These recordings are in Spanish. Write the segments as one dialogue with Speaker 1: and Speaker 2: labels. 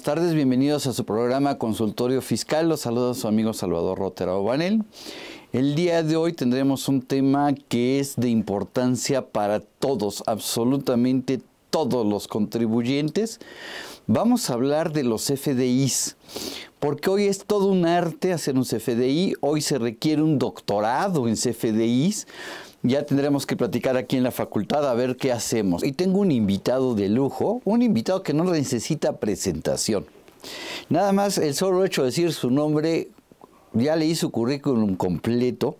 Speaker 1: buenas tardes, bienvenidos a su programa Consultorio Fiscal. Los saluda su amigo Salvador Rotero Banel. El día de hoy tendremos un tema que es de importancia para todos, absolutamente todos los contribuyentes. Vamos a hablar de los FDIs, porque hoy es todo un arte hacer un CFDI, hoy se requiere un doctorado en CFDIs ya tendremos que platicar aquí en la facultad a ver qué hacemos. Y tengo un invitado de lujo, un invitado que no necesita presentación. Nada más el solo hecho de decir su nombre, ya leí su currículum completo,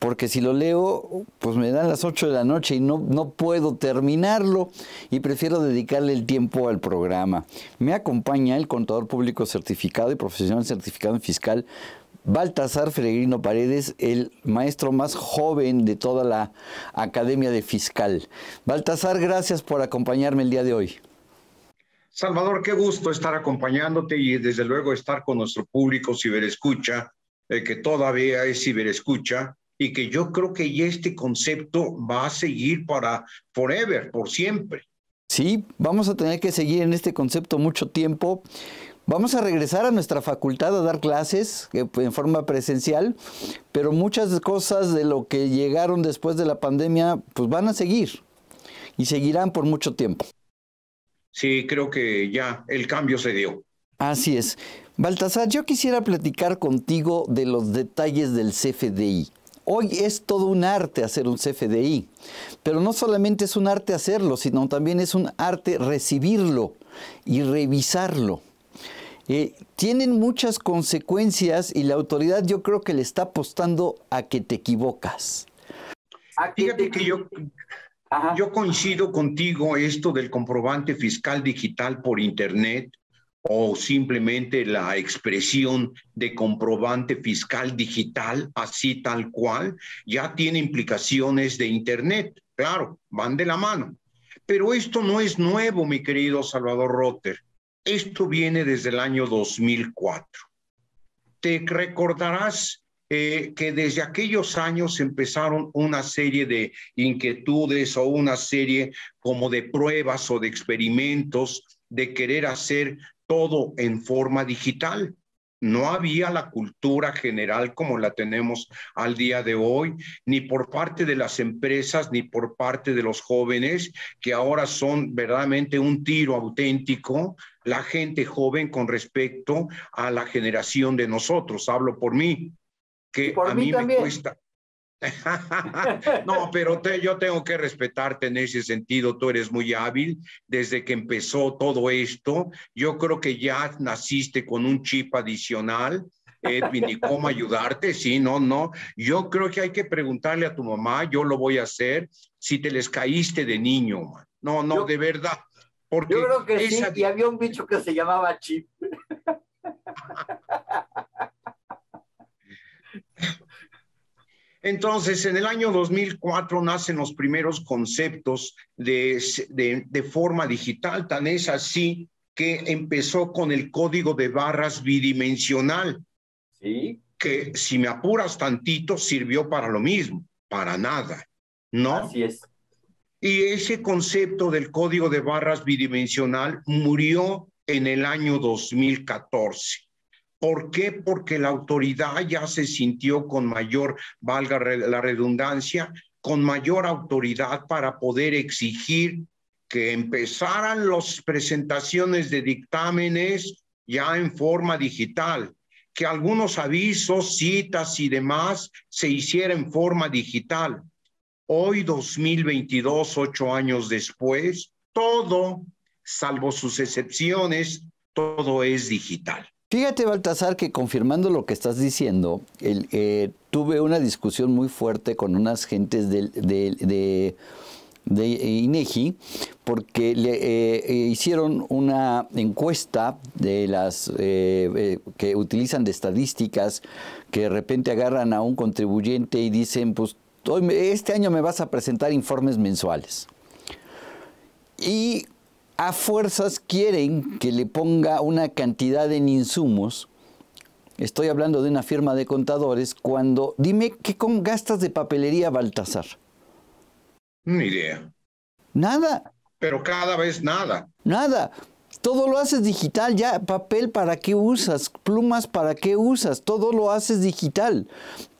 Speaker 1: porque si lo leo, pues me dan las 8 de la noche y no, no puedo terminarlo y prefiero dedicarle el tiempo al programa. Me acompaña el contador público certificado y profesional certificado en fiscal Baltasar Feregrino Paredes, el maestro más joven de toda la Academia de Fiscal. Baltasar, gracias por acompañarme el día de hoy.
Speaker 2: Salvador, qué gusto estar acompañándote y desde luego estar con nuestro público ciberescucha, eh, que todavía es ciberescucha, y que yo creo que este concepto va a seguir para forever, por siempre.
Speaker 1: Sí, vamos a tener que seguir en este concepto mucho tiempo. Vamos a regresar a nuestra facultad a dar clases eh, pues, en forma presencial, pero muchas cosas de lo que llegaron después de la pandemia pues van a seguir y seguirán por mucho tiempo.
Speaker 2: Sí, creo que ya el cambio se dio.
Speaker 1: Así es. Baltasar, yo quisiera platicar contigo de los detalles del CFDI. Hoy es todo un arte hacer un CFDI, pero no solamente es un arte hacerlo, sino también es un arte recibirlo y revisarlo. Eh, tienen muchas consecuencias y la autoridad yo creo que le está apostando
Speaker 2: a que te equivocas. Fíjate que yo, yo coincido contigo esto del comprobante fiscal digital por Internet o simplemente la expresión de comprobante fiscal digital, así tal cual, ya tiene implicaciones de Internet. Claro, van de la mano. Pero esto no es nuevo, mi querido Salvador Rotter. Esto viene desde el año 2004. Te recordarás eh, que desde aquellos años empezaron una serie de inquietudes o una serie como de pruebas o de experimentos de querer hacer todo en forma digital. No había la cultura general como la tenemos al día de hoy, ni por parte de las empresas, ni por parte de los jóvenes, que ahora son verdaderamente un tiro auténtico, la gente joven con respecto a la generación de nosotros. Hablo por mí, que a mí me cuesta no, pero yo tengo que respetarte en ese sentido. Tú eres muy hábil desde que empezó todo esto. Yo creo que ya naciste con un chip adicional. Edwin, ¿y cómo ayudarte? Sí, no, no. Yo creo que hay que preguntarle a tu mamá, yo lo voy a hacer, si te les caíste de niño. No, no, de verdad. Porque yo creo que sí, y había un bicho que se llamaba chip. Entonces, en el año 2004 nacen los primeros conceptos de, forma digital, tan es así que empezó con el código de barras bidimensional, ¿Sí? que si me apuras tantito sirvió para lo mismo, para nada, ¿no? Así es. Y ese concepto del código de barras bidimensional murió en el año 2014. ¿Por qué? Porque la autoridad ya se sintió con mayor, valga la redundancia, con mayor autoridad para poder exigir que empezaran las presentaciones de dictámenes ya en forma digital, que algunos avisos, citas y demás se hicieran en forma digital. Hoy, 2022, ocho años después, todo, salvo sus excepciones, todo es digital.
Speaker 1: Fíjate, Baltasar, que confirmando lo que estás diciendo, eh, tuve una discusión muy fuerte con unas gentes de, INEGI, e porque le eh, eh, hicieron una encuesta de las que utilizan de estadísticas, que de repente agarran a un contribuyente y dicen, pues este año me vas a presentar informes mensuales. Y a fuerzas quieren que le ponga una cantidad en insumos. Estoy hablando de una firma de contadores cuando dime qué con gastas de papelería Baltasar.
Speaker 2: Ni idea. Nada. Pero cada vez nada.
Speaker 1: Nada. Todo lo haces digital, ya papel para qué usas, plumas para qué usas, todo lo haces digital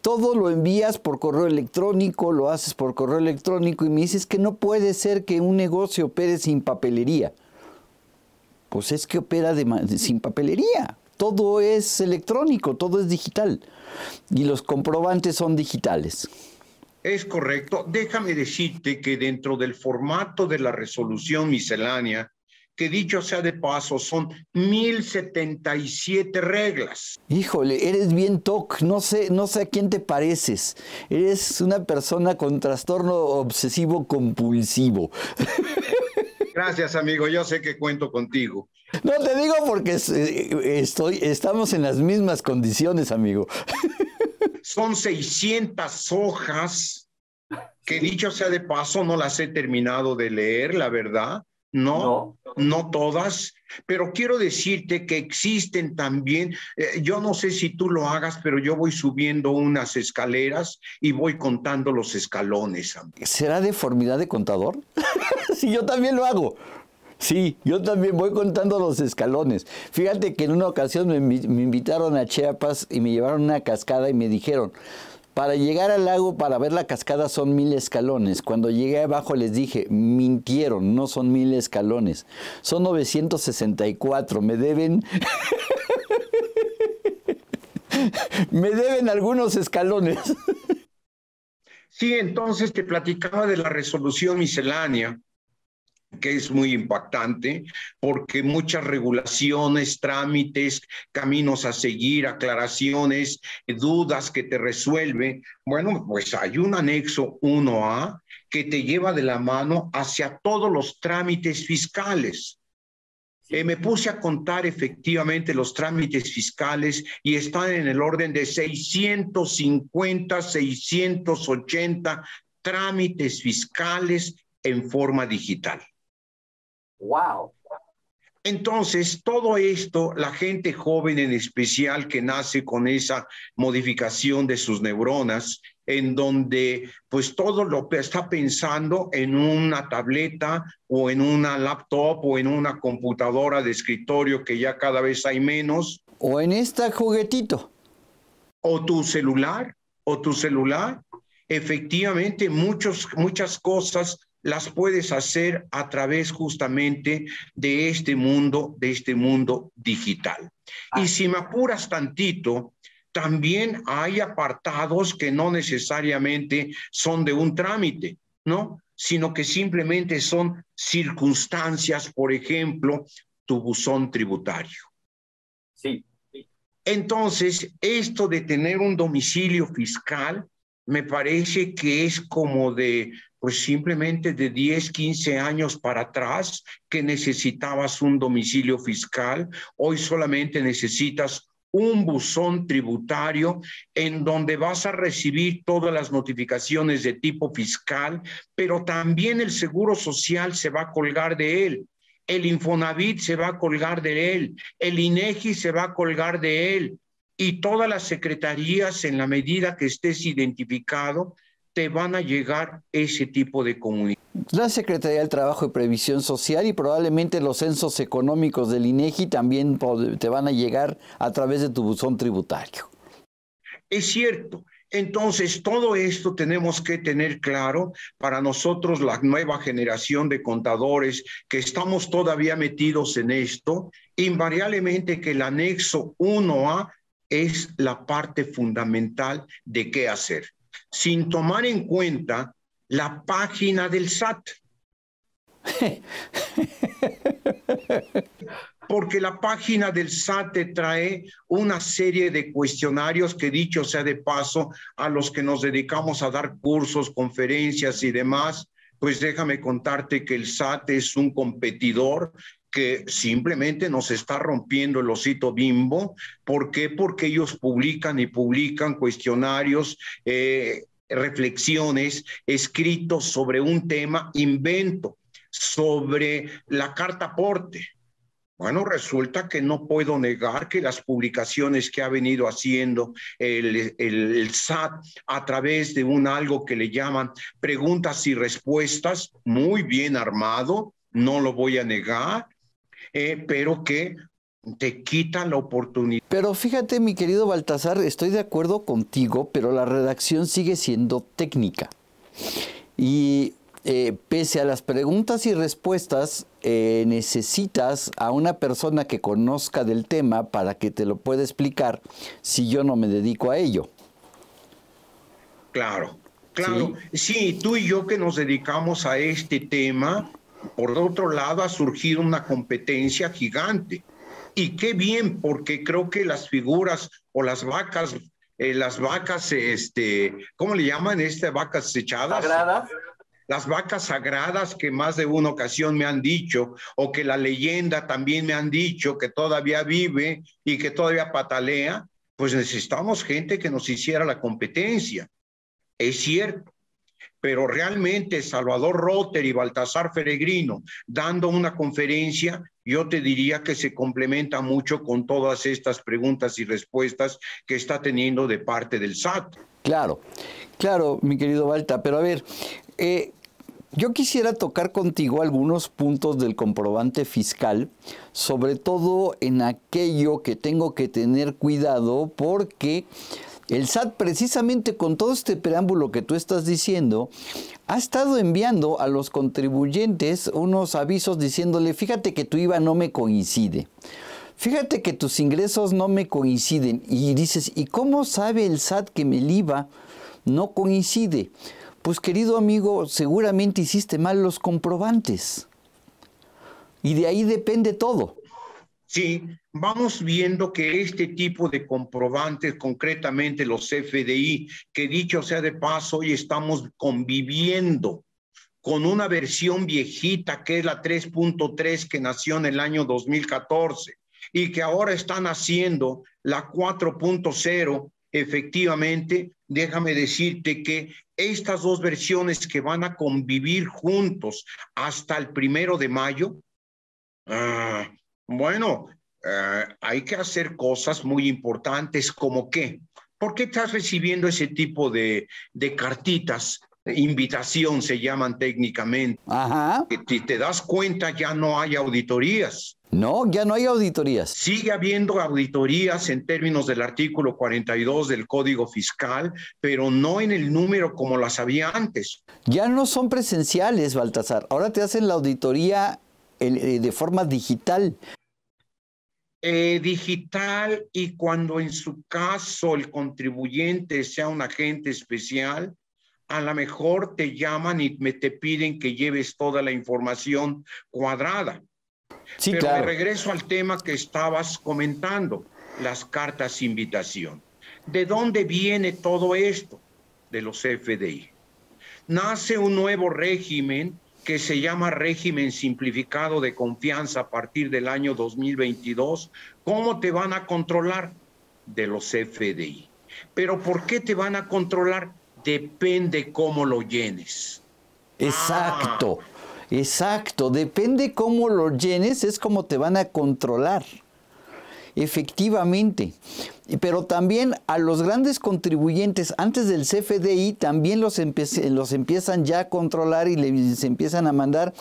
Speaker 1: todo lo envías por correo electrónico, lo haces por correo electrónico y me dices que no puede ser que un negocio opere sin papelería. Pues es que opera sin papelería. Todo es electrónico, todo es digital. Y los comprobantes son digitales.
Speaker 2: Es correcto. Déjame decirte que dentro del formato de la resolución miscelánea que dicho sea de paso, son 1077 reglas.
Speaker 1: Híjole, eres bien toc, no sé, no sé a quién te pareces. Eres una persona con trastorno obsesivo compulsivo.
Speaker 2: Gracias, amigo. Yo sé que cuento contigo.
Speaker 1: No te digo porque eh, estoy, estamos en las mismas condiciones, amigo.
Speaker 2: Son 600 hojas que dicho sea de paso, no las he terminado de leer, la verdad, no, no, todas, pero quiero decirte que existen también, eh, yo no sé si tú lo hagas, pero yo voy subiendo unas escaleras y voy contando los escalones. ¿Será deformidad de contador? sí, yo también lo hago. Sí, yo también voy contando los escalones. Fíjate
Speaker 1: que en una ocasión me, invitaron a Chiapas y me llevaron a una cascada y me dijeron, para llegar al lago, para ver la cascada, son mil escalones. Cuando llegué abajo les dije, mintieron, no son mil escalones, son 964, me deben... me deben algunos escalones.
Speaker 2: Sí, entonces te platicaba de la resolución miscelánea que es muy impactante porque muchas regulaciones, trámites, caminos a seguir, aclaraciones, eh, dudas que te resuelve. Bueno, pues hay un anexo 1A que te lleva de la mano hacia todos los trámites fiscales. Eh, me puse a contar efectivamente los trámites fiscales y están en el orden de 650, 680 trámites fiscales en forma digital. Wow. Entonces, todo esto, la gente joven en especial que nace con esa modificación de sus neuronas, en donde pues todo lo que está pensando en una tableta o en una laptop o en una computadora de escritorio que ya cada vez hay menos. O en este juguetito. O tu celular, o tu celular. Efectivamente, muchos, muchas cosas las puedes hacer a través justamente de este mundo, de este mundo digital. Y si me apuras tantito, también hay apartados que no necesariamente son de un trámite, ¿no? Sino que simplemente son circunstancias, por ejemplo, tu buzón tributario. Sí. Entonces, esto de tener un domicilio fiscal me parece que es como de, pues simplemente de 10, 15 años para atrás, que necesitabas un domicilio fiscal, hoy solamente necesitas un buzón tributario en donde vas a recibir todas las notificaciones de tipo fiscal, pero también el Seguro Social se va a colgar de él el Infonavit se va a colgar de él, el INEGI se va a colgar de él, y todas las secretarías, en la medida que estés identificado, te van a llegar ese tipo de comunicación.
Speaker 1: La Secretaría del Trabajo y Previsión Social y probablemente los censos económicos del INEGI también te van a llegar a través de tu buzón tributario.
Speaker 2: Es cierto. Entonces, todo esto tenemos que tener claro para nosotros, la nueva generación de contadores que estamos todavía metidos en esto, invariablemente que el anexo 1A es la parte fundamental de qué hacer, sin tomar en cuenta la página del SAT. Porque la página del SAT te trae una serie de cuestionarios que dicho sea de paso, a los que nos dedicamos a dar cursos, conferencias y demás, pues déjame contarte que el SAT es un competidor que simplemente nos está rompiendo el osito bimbo. ¿Por qué? Porque ellos publican y publican cuestionarios, eh, reflexiones, escritos sobre un tema, invento, sobre la carta porte. Bueno, resulta que no puedo negar que las publicaciones que ha venido haciendo el, SAT a través de un algo que le llaman preguntas y respuestas, muy bien armado, no lo voy a negar, eh, pero que te
Speaker 1: quitan la oportunidad. Pero fíjate, mi querido Baltasar, estoy de acuerdo contigo, pero la redacción sigue siendo técnica. Y eh, pese a las preguntas y respuestas, eh, necesitas a una persona que conozca del tema para que te lo pueda explicar si yo no me dedico a ello.
Speaker 2: Claro, claro. sí, tú y yo que nos dedicamos a este tema, por otro lado, ha surgido una competencia gigante. Y qué bien, porque creo que las figuras o las vacas, eh, las vacas, este, ¿cómo le llaman estas vacas echadas? Sagradas las vacas sagradas que más de una ocasión me han dicho, o que la leyenda también me han dicho que todavía vive y que todavía patalea, pues necesitamos gente que nos hiciera la competencia. Es cierto, pero realmente Salvador Rotter y Baltasar Feregrino dando una conferencia, yo te diría que se complementa mucho con todas estas preguntas y respuestas que está teniendo de parte del SAT.
Speaker 1: Claro, claro, mi querido Balta, pero a ver, eh, yo quisiera tocar contigo algunos puntos del comprobante fiscal, sobre todo en aquello que tengo que tener cuidado porque el SAT, precisamente con todo este preámbulo que tú estás diciendo, ha estado enviando a los contribuyentes unos avisos diciéndole, fíjate que tu IVA no me coincide. Fíjate que tus ingresos no me coinciden. Y dices, ¿y cómo sabe el SAT que mi IVA no coincide? Pues querido amigo, seguramente hiciste mal los comprobantes.
Speaker 2: Y de ahí depende todo. ¿sí? Vamos viendo que este tipo de comprobantes, concretamente los FDI, que dicho sea de paso, hoy estamos conviviendo con una versión viejita que es la 3.3 que nació en el año 2014 y que ahora están haciendo la 4.0, efectivamente, déjame decirte que estas dos versiones que van a convivir juntos hasta el primero de mayo, ah, bueno, eh, hay que hacer cosas muy importantes como qué. ¿Por qué estás recibiendo ese tipo de, cartitas? Invitación se llaman técnicamente. Ajá. Si te das cuenta, ya no hay auditorías. No, ya no hay auditorías. Sigue habiendo auditorías en términos del artículo 42 del Código Fiscal, pero no en el número como las había antes.
Speaker 1: Ya no son presenciales, Baltasar. Ahora te hacen la auditoría eh, de forma digital.
Speaker 2: Eh, digital y cuando en su caso el contribuyente sea un agente especial, a lo mejor te llaman y me te piden que lleves toda la información cuadrada. Sí, Pero claro. me regreso al tema que estabas comentando, las cartas invitación. ¿De dónde viene todo esto? De los FDI. Nace un nuevo régimen que se llama régimen simplificado de confianza a partir del año 2022, ¿cómo te van a controlar? De los FDI. Pero ¿por qué te van a controlar? Depende cómo lo llenes.
Speaker 1: Exacto, ah. exacto. Depende cómo lo llenes, es como te van a controlar efectivamente. Pero también a los grandes contribuyentes antes del CFDI también los, los empiezan ya a controlar y les empiezan a mandar,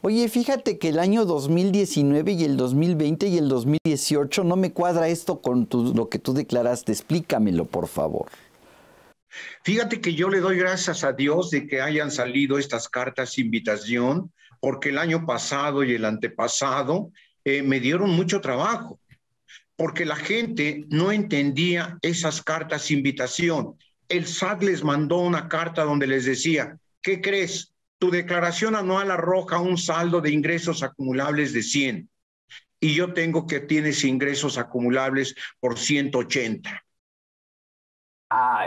Speaker 1: oye, fíjate que el año 2019 y el 2020 y el 2018 no me cuadra esto con lo que tú declaraste, explícamelo por favor.
Speaker 2: Fíjate que yo le doy gracias a Dios de que hayan salido estas cartas invitación, porque el año pasado y el antepasado eh, me dieron mucho trabajo porque la gente no entendía esas cartas invitación. El SAT les mandó una carta donde les decía, ¿qué crees? Tu declaración anual arroja un saldo de ingresos acumulables de 100 y yo tengo que tienes ingresos acumulables por 180.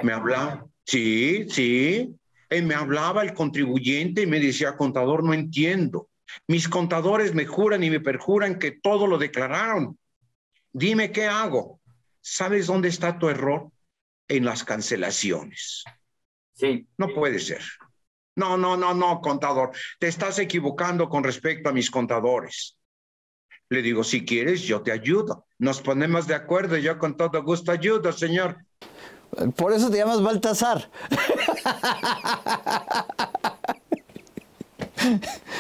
Speaker 2: Me hablaba, sí, sí. Eh, me hablaba el contribuyente y me decía, contador, no entiendo. Mis contadores me juran y me perjuran que todo lo declararon Dime qué hago. ¿Sabes dónde está tu error? En las cancelaciones. Sí. No puede ser. No, no, no, no, contador. Te estás equivocando con respecto a mis contadores. Le digo, si quieres, yo te ayudo. Nos ponemos de acuerdo y yo con todo gusto ayudo, señor. Por eso te llamas Baltasar.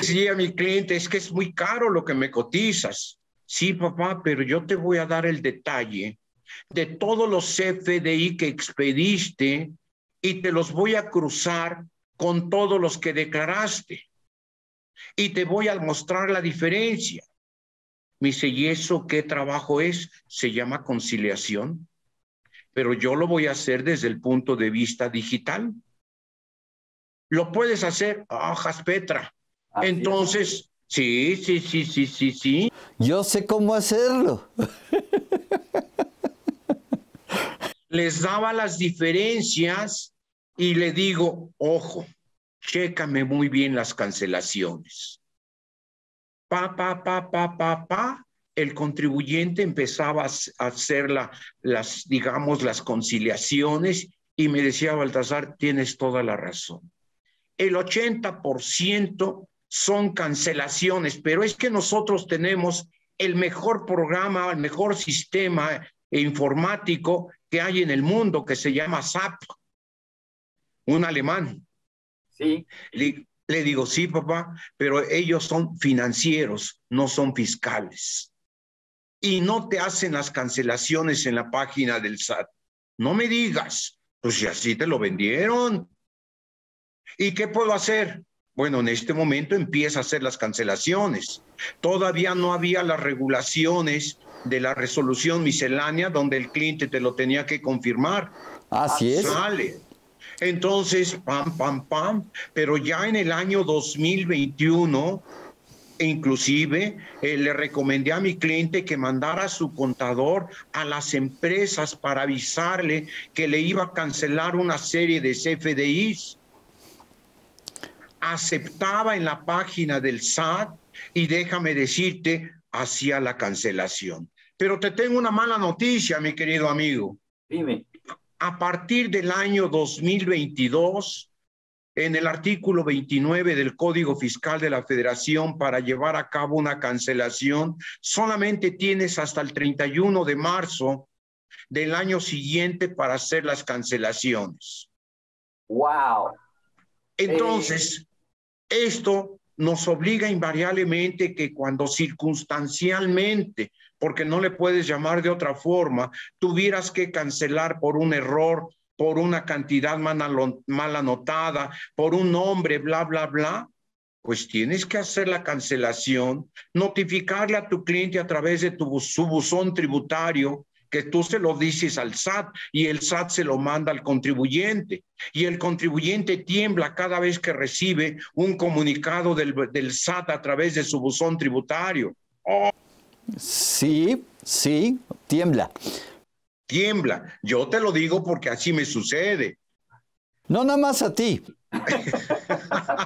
Speaker 2: Sí, a mi cliente, es que es muy caro lo que me cotizas. Sí, papá, pero yo te voy a dar el detalle de todos los CFDI que expediste y te los voy a cruzar con todos los que declaraste y te voy a mostrar la diferencia. Me dice, qué trabajo es? Se llama conciliación, pero yo lo voy a hacer desde el punto de vista digital. Lo puedes hacer, hojas ah, Petra. Entonces, Sí, sí, sí, sí, sí, sí. Yo sé cómo hacerlo. Les daba las diferencias y le digo, ojo, chécame muy bien las cancelaciones. Pa, pa, pa, pa, pa, pa, el contribuyente empezaba a hacer las, digamos, las conciliaciones y me decía Baltasar, tienes toda la razón. El 80% son cancelaciones, pero es que nosotros tenemos el mejor programa, el mejor sistema informático que hay en el mundo, que se llama SAP, un alemán. Sí. Le, digo, sí, papá, pero ellos son financieros, no son fiscales. Y no te hacen las cancelaciones en la página del SAT. No me digas, pues si así te lo vendieron. ¿Y qué puedo hacer? Bueno, en este momento empieza a hacer las cancelaciones. Todavía no había las regulaciones de la resolución miscelánea donde el cliente te lo tenía que confirmar. Así es. Sale. Entonces, pam, pam, pam. Pero ya en el año 2021, inclusive eh, le recomendé a mi cliente que mandara su contador a las empresas para avisarle que le iba a cancelar una serie de CFDIs aceptaba en la página del SAT y déjame decirte, hacía la cancelación. Pero te tengo una mala noticia, mi querido amigo. Dime. A partir del año 2022, en el artículo 29 del Código Fiscal de la Federación para llevar a cabo una cancelación, solamente tienes hasta el 31 de marzo del año siguiente para hacer las cancelaciones. Wow. Entonces, eh, esto nos obliga invariablemente que cuando circunstancialmente, porque no le puedes llamar de otra forma, tuvieras que cancelar por un error, por una cantidad mal anotada, por un nombre, bla, bla, bla, pues tienes que hacer la cancelación, notificarle a tu cliente a través de tu, su buzón tributario, que tú se lo dices al SAT y el SAT se lo manda al contribuyente. Y el contribuyente tiembla cada vez que recibe un comunicado del, SAT a través de su buzón tributario. Sí, sí, tiembla. Tiembla. Yo te lo digo porque así me sucede. No nada más a ti.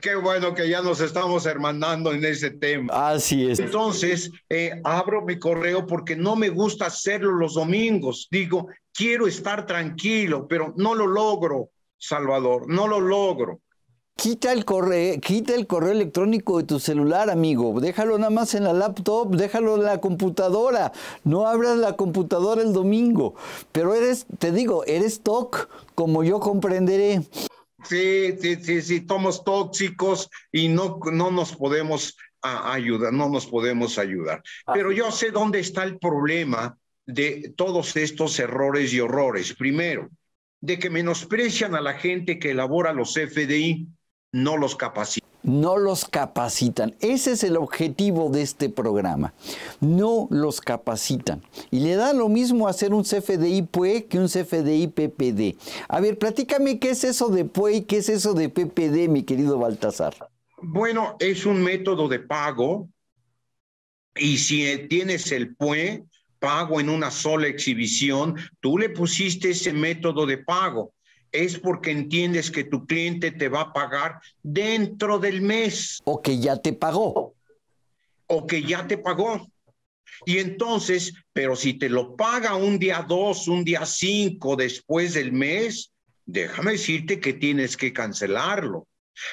Speaker 2: Qué bueno que ya nos estamos hermanando en ese tema. Así es. Entonces, eh, abro mi correo porque no me gusta hacerlo los domingos. Digo, quiero estar tranquilo, pero no lo logro, Salvador, no lo logro. Quita
Speaker 1: el, correo, quita el correo electrónico de tu celular, amigo. Déjalo nada más en la laptop, déjalo en la computadora. No abras la computadora el domingo. Pero eres, te digo, eres TOC, como yo comprenderé.
Speaker 2: Sí, sí, sí, somos tóxicos y no, no nos podemos ayudar, no nos podemos ayudar. Pero yo sé dónde está el problema de todos estos errores y horrores. Primero, de que menosprecian a la gente que elabora los FDI, no los capacitan
Speaker 1: no los capacitan. Ese es el objetivo de este programa. No los capacitan. Y le da lo mismo hacer un CFDI PUE que un CFDI PPD. A ver, platícame qué es eso de PUE y qué es eso de PPD, mi querido Baltasar.
Speaker 2: Bueno, es un método de pago. Y si tienes el PUE, pago en una sola exhibición, tú le pusiste ese método de pago es porque entiendes que tu cliente te va a pagar dentro del mes. O que ya te pagó. O que ya te pagó. Y entonces, pero si te lo paga un día dos, un día cinco después del mes, déjame decirte que tienes que cancelarlo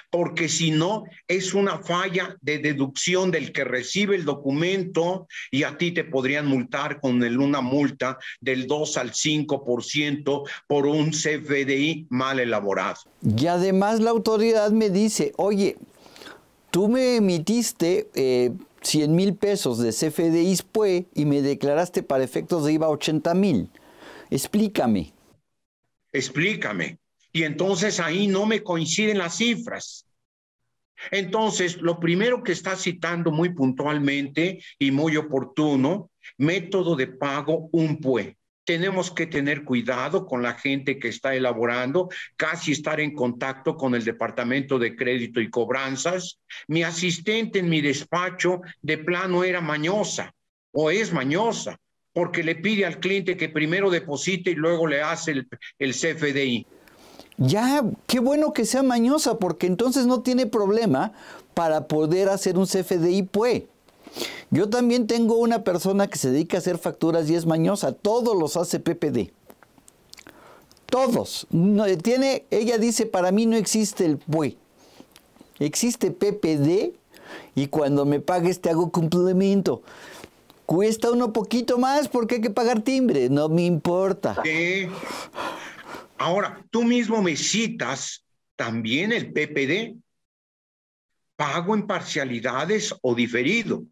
Speaker 2: porque si no es una falla de deducción del que recibe el documento y a ti te podrían multar con una multa del 2 al 5% por un CFDI mal elaborado.
Speaker 1: Y además la autoridad me dice, oye, tú me emitiste... Eh, 100 mil pesos de CFDI ¿pues y me declaraste para efectos de IVA 80 mil. Explícame.
Speaker 2: Explícame. Y entonces ahí no me coinciden las cifras. Entonces, lo primero que está citando muy puntualmente y muy oportuno, método de pago un PUE. Tenemos que tener cuidado con la gente que está elaborando, casi estar en contacto con el Departamento de Crédito y Cobranzas. Mi asistente en mi despacho de plano era mañosa o es mañosa, porque le pide al cliente que primero deposite y luego le hace el, el CFDI
Speaker 1: ya qué bueno que sea mañosa, porque entonces no tiene problema para poder hacer un CFDI PUE. Yo también tengo una persona que se dedica a hacer facturas y es mañosa, todos los hace PPD. Todos. No, eh, tiene, ella dice, para mí no existe el PUE. Existe PPD y cuando me pagues te hago complemento. Cuesta uno poquito más porque hay que pagar timbre, no me importa.
Speaker 2: Ahora, tú mismo me citas también el PPD, pago en parcialidades o diferido.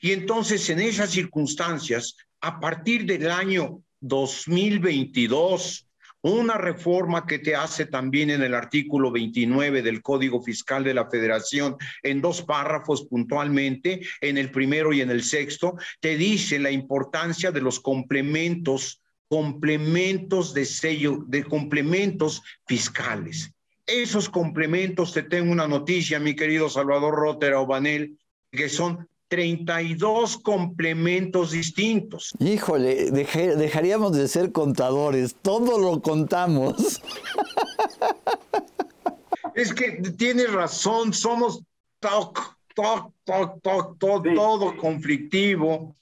Speaker 2: Y entonces, en esas circunstancias, a partir del año 2022, una reforma que te hace también en el artículo 29 del Código Fiscal de la Federación, en dos párrafos puntualmente, en el primero y en el sexto, te dice la importancia de los complementos complementos de sello, de complementos fiscales. Esos complementos, te tengo una noticia, mi querido Salvador o Obanel, que son 32 complementos distintos.
Speaker 1: Híjole, dejaríamos de ser contadores, todo lo contamos.
Speaker 2: Es que tienes razón, somos toc, toc, toc, toc, todo conflictivo.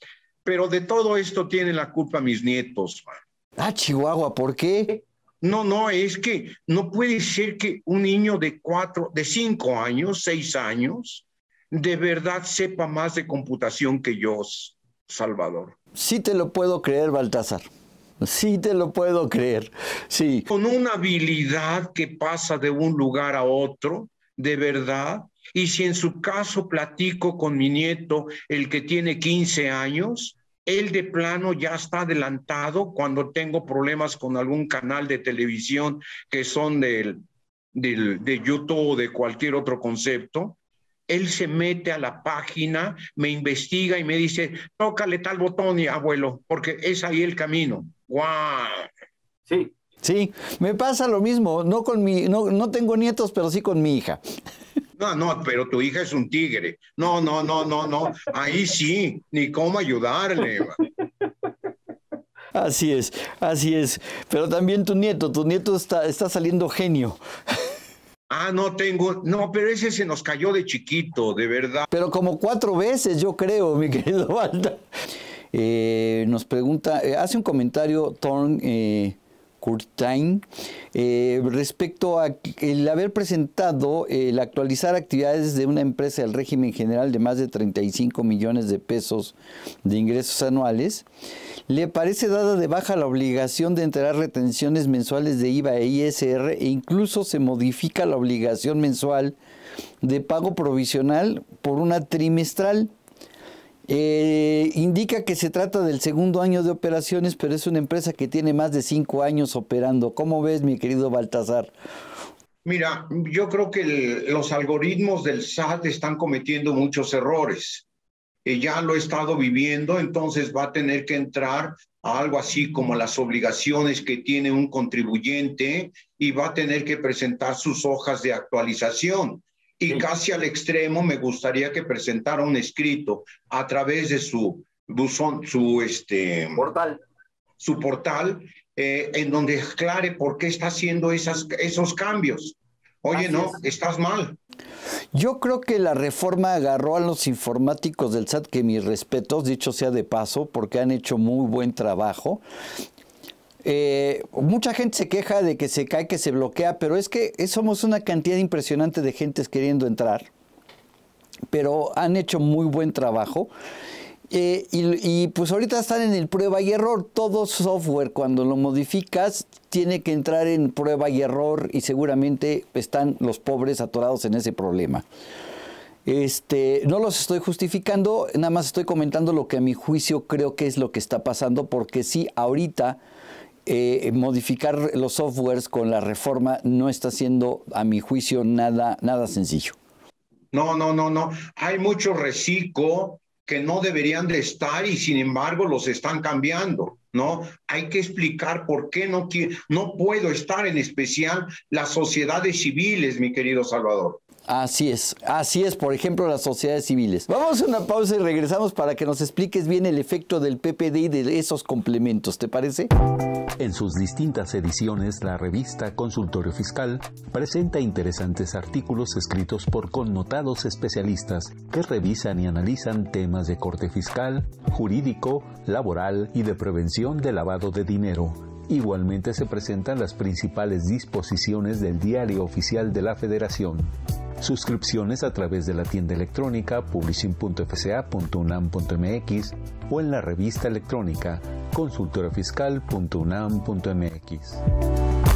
Speaker 2: Pero de todo esto tienen la culpa mis nietos. Ah, Chihuahua, ¿por qué? No, no, es que no puede ser que un niño de cuatro, de cinco años, seis años, de verdad sepa más de computación que yo, Salvador. Sí te lo puedo creer, Baltasar. Sí te lo puedo creer. Sí. Con una habilidad que pasa de un lugar a otro, de verdad. Y si en su caso platico con mi nieto, el que tiene 15 años, él de plano ya está adelantado cuando tengo problemas con algún canal de televisión que son del, de YouTube o de cualquier otro concepto. Él se mete a la página, me investiga y me dice, tócale tal botón, abuelo, porque es ahí el camino. ¡Guau! Sí,
Speaker 1: Sí, me pasa lo mismo, no con mi, no, no tengo nietos, pero sí con mi hija.
Speaker 2: No, no, pero tu hija es un tigre. No, no, no, no, no. Ahí sí, ni cómo ayudarle.
Speaker 1: Así es, así es. Pero también tu nieto, tu nieto está, está saliendo genio. Ah, no tengo,
Speaker 2: no, pero ese se nos cayó de chiquito, de verdad. Pero como
Speaker 1: cuatro veces, yo creo, mi querido Walter. Eh, nos pregunta, eh, hace un comentario Torn eh, Curtain, eh, respecto a el haber presentado el actualizar actividades de una empresa del régimen general de más de 35 millones de pesos de ingresos anuales, le parece dada de baja la obligación de enterar retenciones mensuales de IVA e ISR e incluso se modifica la obligación mensual de pago provisional por una trimestral eh, indica que se trata del segundo año de operaciones, pero es una empresa que tiene más de cinco años operando. ¿Cómo ves, mi querido Baltasar?
Speaker 2: Mira, yo creo que los algoritmos del SAT están cometiendo muchos errores. Eh, ya lo he estado viviendo, entonces va a tener que entrar a algo así como las obligaciones que tiene un contribuyente y va a tener que presentar sus hojas de actualización y casi al extremo me gustaría que presentara un escrito a través de su buzón, su este portal, su portal, eh, en donde aclare por qué está haciendo esas, esos cambios. Oye, no, estás mal.
Speaker 1: Yo creo que la reforma agarró a los informáticos del SAT, que mis respetos, dicho sea de paso, porque han hecho muy buen trabajo, eh, mucha gente se queja de que se cae, que se bloquea, pero es que somos una cantidad impresionante de gentes queriendo entrar, pero han hecho muy buen trabajo. Eh, y, pues ahorita están en el prueba y error. Todo software cuando lo modificas tiene que entrar en prueba y error y seguramente están los pobres atorados en ese problema. Este, no los estoy justificando, nada más estoy comentando lo que a mi juicio creo que es lo que está pasando porque sí, ahorita eh, modificar los softwares con la reforma no está siendo, a mi juicio, nada, nada sencillo.
Speaker 2: No, no, no, no. Hay mucho reciclo que no deberían de estar y sin embargo los están cambiando, ¿no? Hay que explicar por qué no, no puedo estar en especial las sociedades civiles, mi querido Salvador.
Speaker 1: Así es, así es, por ejemplo, las sociedades civiles. Vamos a una pausa y regresamos para que nos expliques bien el efecto del PPD y de esos complementos, ¿te parece? En sus
Speaker 2: distintas ediciones, la revista Consultorio Fiscal presenta interesantes artículos escritos por connotados especialistas que revisan y analizan temas de corte fiscal, jurídico, laboral y de prevención de lavado de dinero Igualmente se presentan las principales disposiciones del Diario Oficial de la Federación. Suscripciones a través de la tienda electrónica publishing.fca.unam.mx o en la revista electrónica consultorafiscal.unam.mx.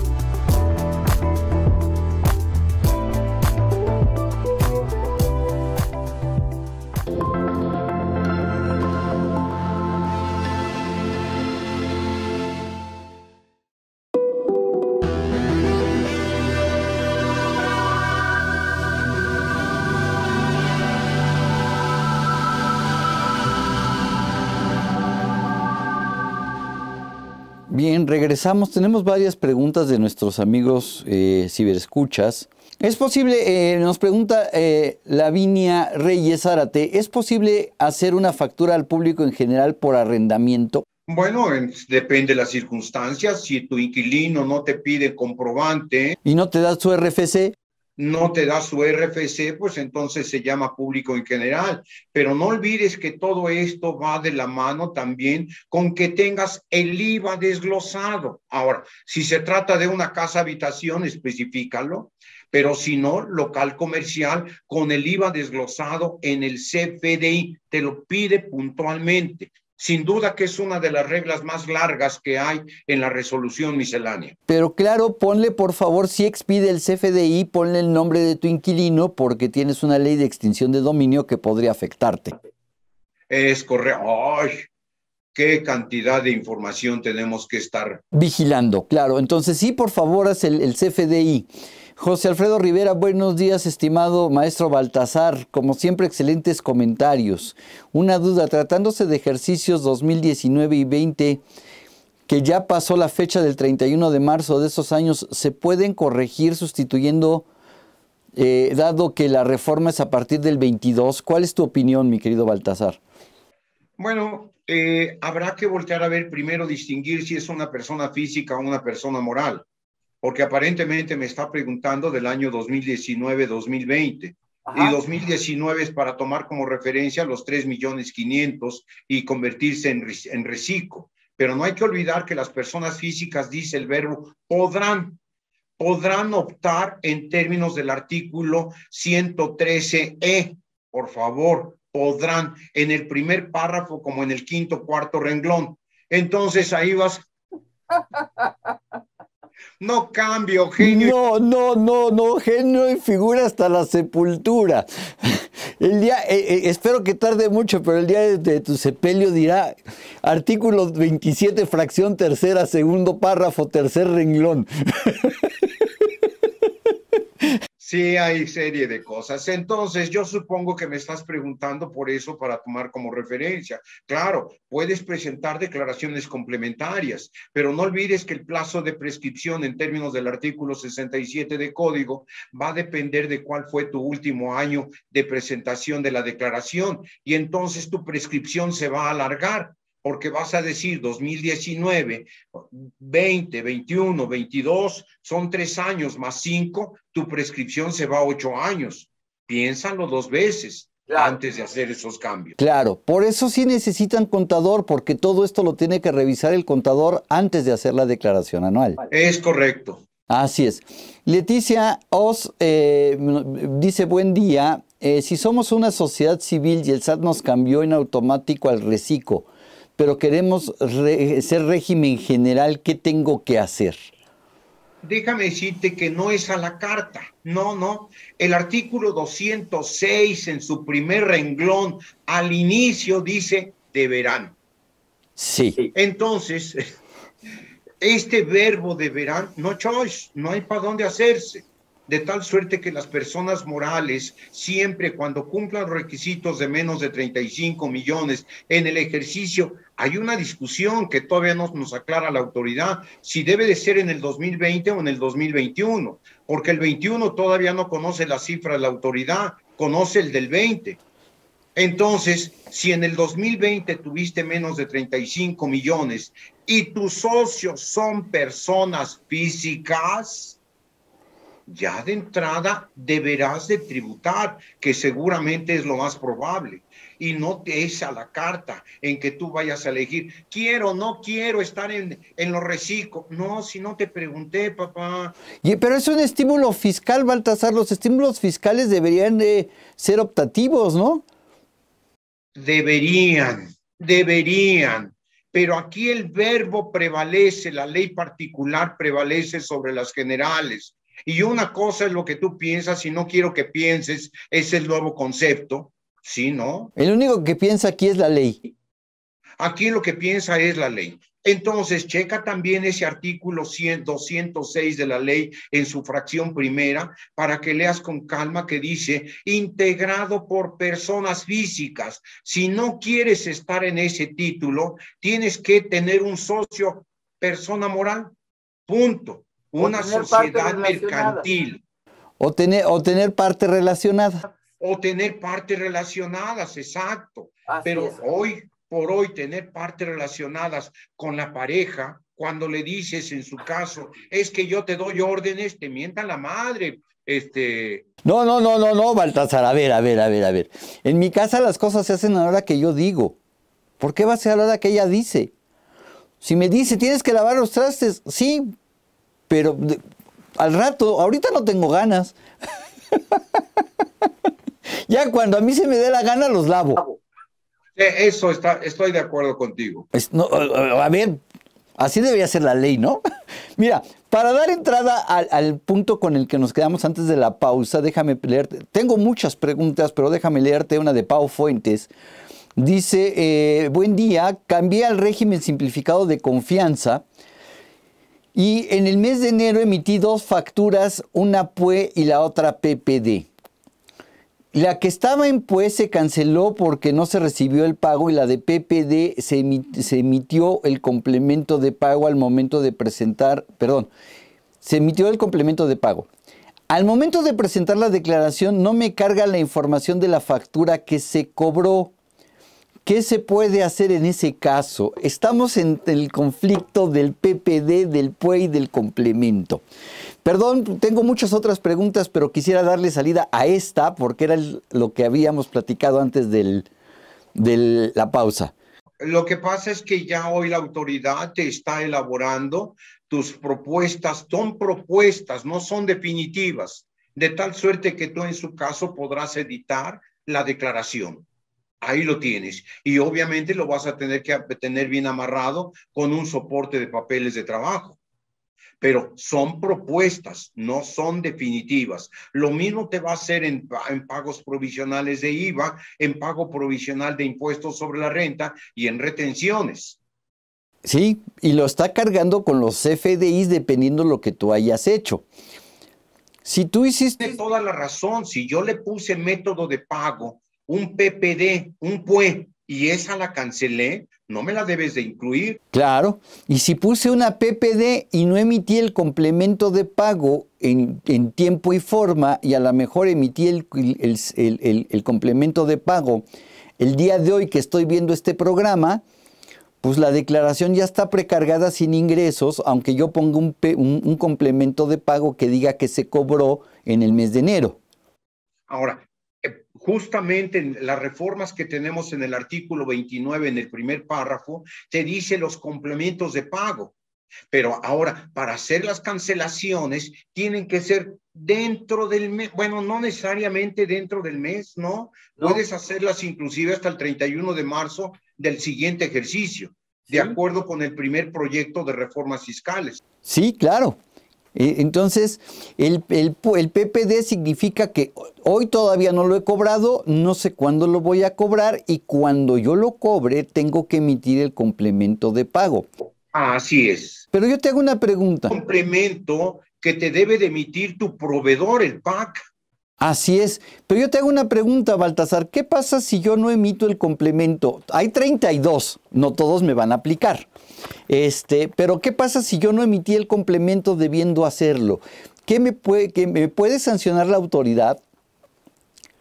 Speaker 1: regresamos, tenemos varias preguntas de nuestros amigos eh, ciberescuchas. ¿Es posible, eh, nos pregunta eh, Lavinia Reyes Árate, ¿es posible hacer una factura al público en general por arrendamiento?
Speaker 2: Bueno, depende de las circunstancias. Si tu inquilino no te pide comprobante.
Speaker 1: ¿Y no te da su RFC?
Speaker 2: no te da su RFC, pues entonces se llama público en general. Pero no olvides que todo esto va de la mano también con que tengas el IVA desglosado. Ahora, si se trata de una casa habitación, especificalo, pero si no, local comercial con el IVA desglosado en el CFDI, te lo pide puntualmente. Sin duda que es una de las reglas más largas que hay en la resolución miscelánea.
Speaker 1: Pero claro, ponle por favor, si expide el CFDI, ponle el nombre de tu inquilino porque tienes una ley de extinción de dominio que podría afectarte.
Speaker 2: Es correcto. ¡Ay! qué cantidad de información tenemos que estar
Speaker 1: vigilando. Claro, entonces sí, por favor, haz el, el CFDI. José Alfredo Rivera, buenos días, estimado maestro Baltasar. Como siempre, excelentes comentarios. Una duda, tratándose de ejercicios 2019 y 20, que ya pasó la fecha del 31 de marzo de esos años, ¿se pueden corregir sustituyendo, eh, dado que la reforma es a partir del 22? ¿Cuál es tu opinión, mi querido Baltasar?
Speaker 2: Bueno, eh, habrá que voltear a ver primero, distinguir si es una persona física o una persona moral porque aparentemente me está preguntando del año 2019-2020. Y 2019 es para tomar como referencia los 3 millones 500 y convertirse en, en reciclo. Pero no hay que olvidar que las personas físicas, dice el verbo, podrán, podrán optar en términos del artículo 113E. E. Por favor, podrán en el primer párrafo como en el quinto, cuarto renglón. Entonces ahí vas. No
Speaker 1: cambio, genio. No, no, no, no, genio y figura hasta la sepultura. El día, eh, eh, espero que tarde mucho, pero el día de, de, tu sepelio dirá artículo 27, fracción tercera, segundo párrafo, tercer renglón.
Speaker 2: Sí, hay serie de cosas. Entonces, yo supongo que me estás preguntando por eso para tomar como referencia. Claro, puedes presentar declaraciones complementarias, pero no olvides que el plazo de prescripción en términos del artículo 67 de código va a depender de cuál fue tu último año de presentación de la declaración y entonces tu prescripción se va a alargar porque vas a decir 2019, 20, 21, 22, son tres años más cinco, tu prescripción se va a ocho años. Piénsalo dos veces antes de hacer esos cambios.
Speaker 1: Claro, por eso sí necesitan contador, porque todo esto lo tiene que revisar el contador antes de hacer la declaración anual.
Speaker 2: Es correcto.
Speaker 1: Así es. Leticia os eh, dice buen día. Eh, si somos una sociedad civil y el SAT nos cambió en automático al reciclo, pero queremos ser régimen general, ¿qué tengo que hacer?
Speaker 2: Déjame decirte que no es a la carta, no, no. El artículo 206 en su primer renglón al inicio dice deberán. Sí. Entonces, este verbo deberán, no choice, no hay para dónde hacerse de tal suerte que las personas morales, siempre cuando cumplan requisitos de menos de 35 millones en el ejercicio hay una discusión que todavía no nos aclara la autoridad si debe de ser en el 2020 o en el 2021, porque el 21 todavía no conoce la cifra de la autoridad, conoce el del 20. Entonces, si en el 2020 tuviste menos de 35 millones y tus socios son personas físicas, ya de entrada deberás de tributar, que seguramente es lo más probable y no te es la carta en que tú vayas a elegir, quiero, no quiero estar en, en los reciclos. No, si no te pregunté, papá.
Speaker 1: pero es un estímulo fiscal, Baltasar. Los estímulos fiscales deberían de ser optativos, ¿no?
Speaker 2: Deberían, deberían. Pero aquí el verbo prevalece, la ley particular prevalece sobre las generales. Y una cosa es lo que tú piensas y no quiero que pienses, es el nuevo concepto. Sí, ¿no?
Speaker 1: El único que piensa aquí es la ley.
Speaker 2: Aquí lo que piensa es la ley. Entonces, checa también ese artículo 100, 206 de la ley en su fracción primera para que leas con calma que dice, integrado por personas físicas. Si no quieres estar en ese título, tienes que tener un socio, persona moral, punto. Una sociedad mercantil.
Speaker 1: O tener, o tener parte relacionada
Speaker 2: o tener partes relacionadas, exacto. Pero hoy por hoy tener partes relacionadas con la pareja, cuando le dices en su caso, es que yo te doy órdenes, te mienta la madre, este... No, no,
Speaker 1: no, no, no, Baltasar, a ver, a ver, a ver, a ver. En mi casa las cosas se hacen a la hora que yo digo. ¿Por qué va a ser a la hora que ella dice? Si me dice, tienes que lavar los trastes, sí, pero al rato, ahorita no tengo ganas. Ya cuando a mí se me dé la gana, los lavo.
Speaker 2: Eso está, estoy de acuerdo contigo.
Speaker 1: a ver, así debería ser la ley, ¿no? Mira, para dar entrada al, punto con el que nos quedamos antes de la pausa, déjame leerte. Tengo muchas preguntas, pero déjame leerte una de Pau Fuentes. Dice, eh, buen día, cambié al régimen simplificado de confianza y en el mes de enero emití dos facturas, una PUE y la otra PPD. La que estaba en PUE se canceló porque no se recibió el pago y la de PPD se, se, emitió el complemento de pago al momento de presentar, perdón, se emitió el complemento de pago. Al momento de presentar la declaración no me carga la información de la factura que se cobró. ¿Qué se puede hacer en ese caso? Estamos en el conflicto del PPD, del PUE y del complemento. Perdón, tengo muchas otras preguntas, pero quisiera darle salida a esta porque era lo que habíamos platicado antes de la pausa.
Speaker 2: Lo que pasa es que ya hoy la autoridad te está elaborando tus propuestas, son propuestas, no son definitivas, de tal suerte que tú en su caso podrás editar la declaración. Ahí lo tienes. Y obviamente lo vas a tener que tener bien amarrado con un soporte de papeles de trabajo pero son propuestas, no son definitivas. Lo mismo te va a hacer en, pagos provisionales de IVA, en pago provisional de impuestos sobre la renta y en retenciones.
Speaker 1: Sí, y lo está cargando con los CFDIs dependiendo lo que tú hayas hecho.
Speaker 2: Si tú hiciste... toda la razón, si yo le puse método de pago, un PPD, un PUE, y esa la cancelé, no me la debes de incluir.
Speaker 1: Claro, y si puse una PPD y no emití el complemento de pago en, tiempo y forma, y a lo mejor emití el, complemento de pago el día de hoy que estoy viendo este programa, pues la declaración ya está precargada sin ingresos, aunque yo ponga un complemento de pago que diga que se cobró en el mes de enero.
Speaker 2: Ahora, justamente las reformas que tenemos en el artículo 29, en el primer párrafo, te dice los complementos de pago. Pero ahora, para hacer las cancelaciones, tienen que ser dentro del mes, bueno, no necesariamente dentro del mes, ¿no? Puedes hacerlas inclusive hasta el 31 de marzo del siguiente ejercicio, de acuerdo con el primer proyecto de reformas fiscales.
Speaker 1: Sí, claro, eh, entonces, el, PPD significa que hoy todavía no lo he cobrado, no sé cuándo lo voy a cobrar y cuando yo lo cobre tengo que emitir el complemento de pago.
Speaker 2: Así es.
Speaker 1: Pero yo te hago una pregunta.
Speaker 2: complemento que te debe de emitir tu proveedor, el PAC.
Speaker 1: Así es. Pero yo te hago una pregunta, Baltasar. ¿Qué pasa si yo no emito el complemento? Hay 32, no todos me van a aplicar. Este, pero ¿qué pasa si yo no emití el complemento debiendo hacerlo? ¿Qué me puede, me puede sancionar la autoridad?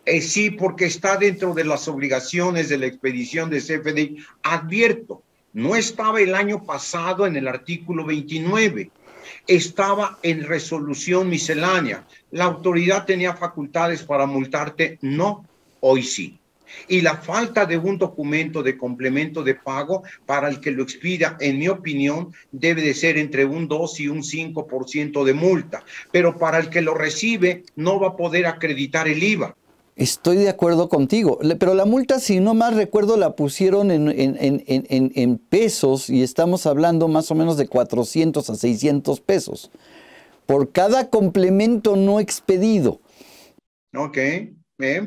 Speaker 2: Eh, sí, porque está dentro de las obligaciones de la expedición de CFDI. Advierto, no estaba el año pasado en el artículo 29 estaba en resolución miscelánea. La autoridad tenía facultades para multarte, no, hoy sí y la falta de un documento de complemento de pago para el que lo expida, en mi opinión, debe de ser entre un 2 y un 5% de multa, pero para el que lo recibe no va a poder acreditar el IVA.
Speaker 1: Estoy de acuerdo contigo, pero la multa, si no más recuerdo, la pusieron en, en, pesos y estamos hablando más o menos de 400 a 600 pesos por cada complemento no expedido.
Speaker 2: Ok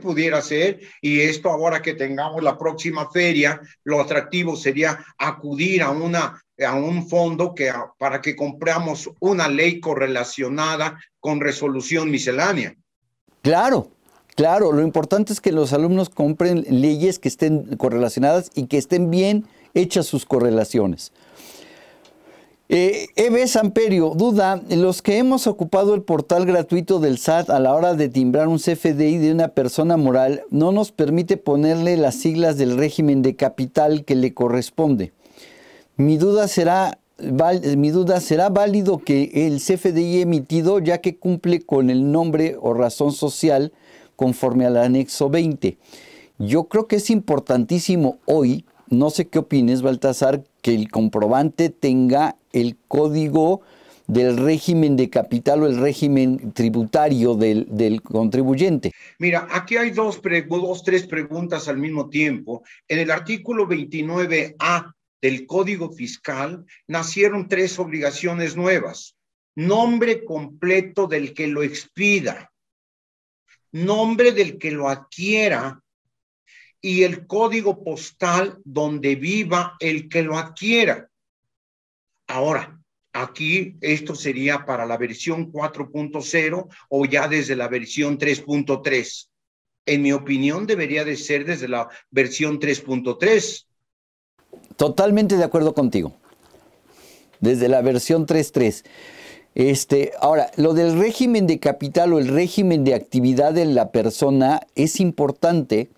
Speaker 2: pudiera ser, y esto ahora que tengamos la próxima feria, lo atractivo sería acudir a, una, a un fondo que, para que compramos una ley correlacionada con resolución miscelánea.
Speaker 1: Claro, claro, lo importante es que los alumnos compren leyes que estén correlacionadas y que estén bien hechas sus correlaciones. Eh, amperio Samperio, duda, los que hemos ocupado el portal gratuito del SAT a la hora de timbrar un CFDI de una persona moral, no nos permite ponerle las siglas del régimen de capital que le corresponde. Mi duda será, mi duda, ¿será válido que el CFDI emitido, ya que cumple con el nombre o razón social conforme al anexo 20? Yo creo que es importantísimo hoy, no sé qué opines, Baltasar, que el comprobante tenga el código del régimen de capital o el régimen tributario del, contribuyente.
Speaker 2: Mira, aquí hay dos, dos, tres preguntas al mismo tiempo. En el artículo 29A del Código Fiscal nacieron tres obligaciones nuevas. Nombre completo del que lo expida, nombre del que lo adquiera y el código postal donde viva el que lo adquiera. Ahora, aquí esto sería para la versión 4.0 o ya desde la versión 3.3. En mi opinión, debería de ser desde la versión 3.3. Totalmente de acuerdo
Speaker 1: contigo. Desde la versión 3.3. Este, ahora, lo del régimen de capital o el régimen de actividad en la persona es importante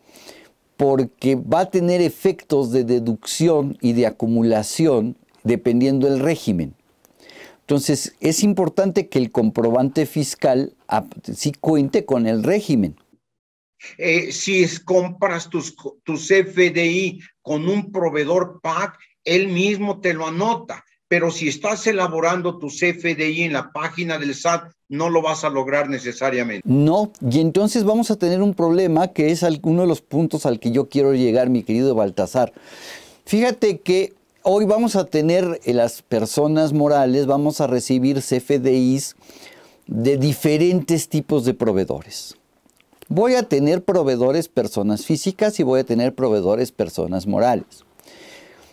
Speaker 1: porque va a tener efectos de deducción y de acumulación dependiendo del régimen. Entonces, es importante que el comprobante fiscal sí cuente con el régimen.
Speaker 2: Eh, si compras tus, tus FDI con un proveedor PAC, él mismo te lo anota. Pero si estás elaborando tus FDI en la página del SAT, no lo vas a lograr necesariamente.
Speaker 1: No, y entonces vamos a tener un problema que es uno de los puntos al que yo quiero llegar, mi querido Baltasar. Fíjate que hoy vamos a tener eh, las personas morales, vamos a recibir CFDIs de diferentes tipos de proveedores. Voy a tener proveedores personas físicas y voy a tener proveedores personas morales.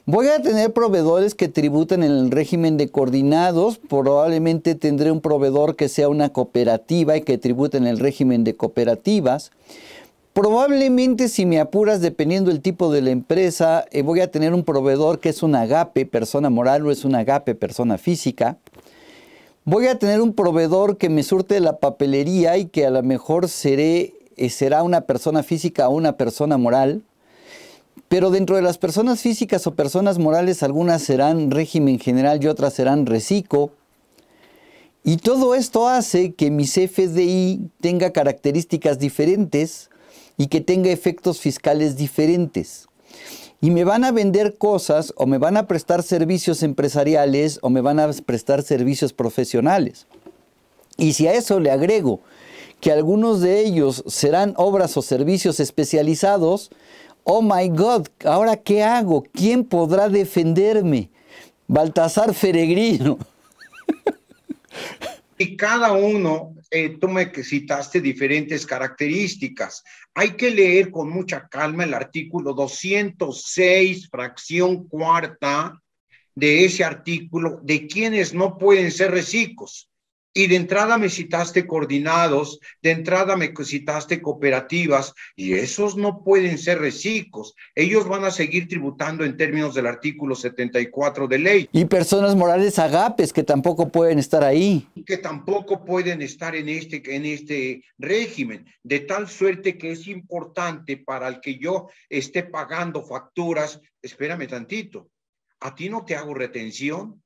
Speaker 1: Voy a tener proveedores que tributan en el régimen de coordinados. Probablemente tendré un proveedor que sea una cooperativa y que tributen en el régimen de cooperativas. Probablemente si me apuras, dependiendo del tipo de la empresa, eh, voy a tener un proveedor que es un agape persona moral o es un agape persona física. Voy a tener un proveedor que me surte la papelería y que a lo mejor eh, será una persona física o una persona moral. Pero dentro de las personas físicas o personas morales, algunas serán régimen general y otras serán reciclo. Y todo esto hace que mi CFDI tenga características diferentes y que tenga efectos fiscales diferentes. Y me van a vender cosas o me van a prestar servicios empresariales o me van a prestar servicios profesionales. Y si a eso le agrego que algunos de ellos serán obras o servicios especializados, oh my God, ahora qué hago? ¿Quién podrá defenderme? Baltasar Feregrino.
Speaker 2: y cada uno, eh, tú me citaste diferentes características. Hay que leer con mucha calma el artículo 206, fracción cuarta de ese artículo, de quienes no pueden ser reciclos. Y de entrada me citaste coordinados, de entrada me citaste cooperativas, y esos no pueden ser reciclos. Ellos van a seguir tributando en términos del artículo 74 de ley.
Speaker 1: Y personas morales agapes que tampoco pueden estar
Speaker 2: ahí. Que tampoco pueden estar en este, en este régimen, de tal suerte que es importante para el que yo esté pagando facturas. Espérame tantito, a ti no te hago retención,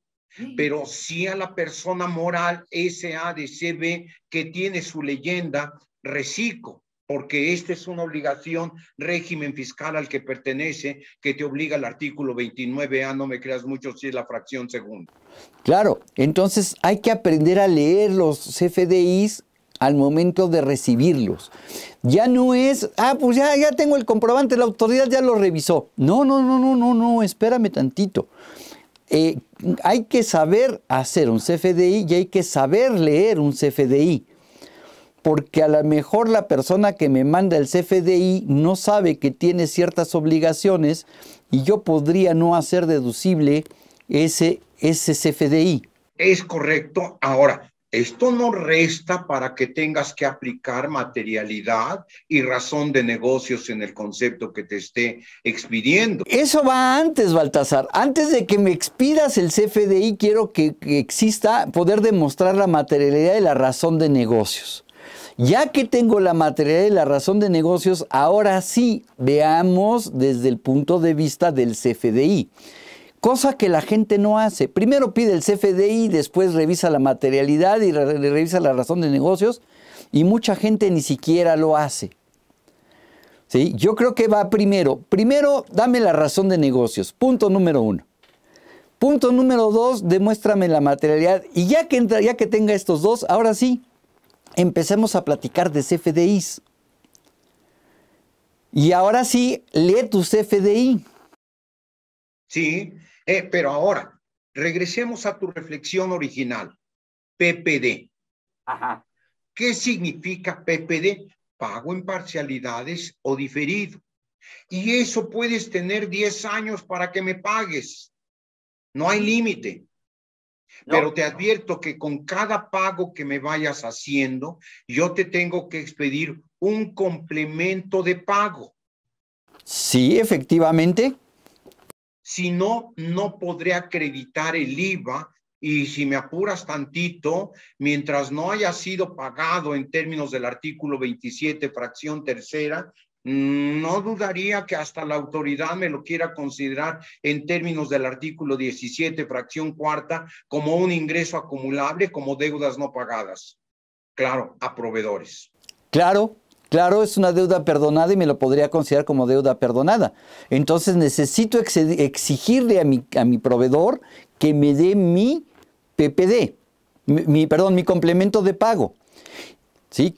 Speaker 2: pero sí a la persona moral SADCB que tiene su leyenda reciclo, porque esta es una obligación régimen fiscal al que pertenece que te obliga el artículo 29A, no me creas mucho si es la fracción segunda.
Speaker 1: Claro, entonces hay que aprender a leer los CFDIs al momento de recibirlos. Ya no es, ah, pues ya, ya tengo el comprobante, la autoridad ya lo revisó. No, no, no, no, no, no, espérame tantito. Eh, hay que saber hacer un CFDI y hay que saber leer un CFDI. Porque a lo mejor la persona que me manda el CFDI no sabe que tiene ciertas obligaciones y yo podría no hacer deducible ese, ese CFDI.
Speaker 2: Es correcto. Ahora, esto no resta para que tengas que aplicar materialidad y razón de negocios en el concepto que te esté expidiendo. Eso va antes,
Speaker 1: Baltasar. Antes de que me expidas el CFDI, quiero que, exista poder demostrar la materialidad y la razón de negocios. Ya que tengo la materialidad y la razón de negocios, ahora sí veamos desde el punto de vista del CFDI cosa que la gente no hace. Primero pide el CFDI, después revisa la materialidad y revisa la razón de negocios y mucha gente ni siquiera lo hace. ¿Sí? Yo creo que va primero. Primero, dame la razón de negocios. Punto número uno. Punto número dos, demuéstrame la materialidad. Y ya que, ya que tenga estos dos, ahora sí, empecemos a platicar de CFDIs. Y ahora sí, lee tu CFDI.
Speaker 2: Sí, eh, pero ahora, regresemos a tu reflexión original, PPD. Ajá. ¿Qué significa PPD? Pago en parcialidades o diferido. Y eso puedes tener 10 años para que me pagues. No hay límite. Pero te advierto que con cada pago que me vayas haciendo, yo te tengo que expedir un complemento de pago.
Speaker 1: Sí, efectivamente.
Speaker 2: Si no, no podré acreditar el IVA y si me apuras tantito, mientras no haya sido pagado en términos del artículo 27, fracción tercera, no dudaría que hasta la autoridad me lo quiera considerar en términos del artículo 17, fracción cuarta, como un ingreso acumulable, como deudas no pagadas. Claro, a proveedores.
Speaker 1: Claro, Claro, es una deuda perdonada y me lo podría considerar como deuda perdonada. Entonces necesito exigirle a mi, proveedor que me dé mi PPD, mi, perdón, mi complemento de pago.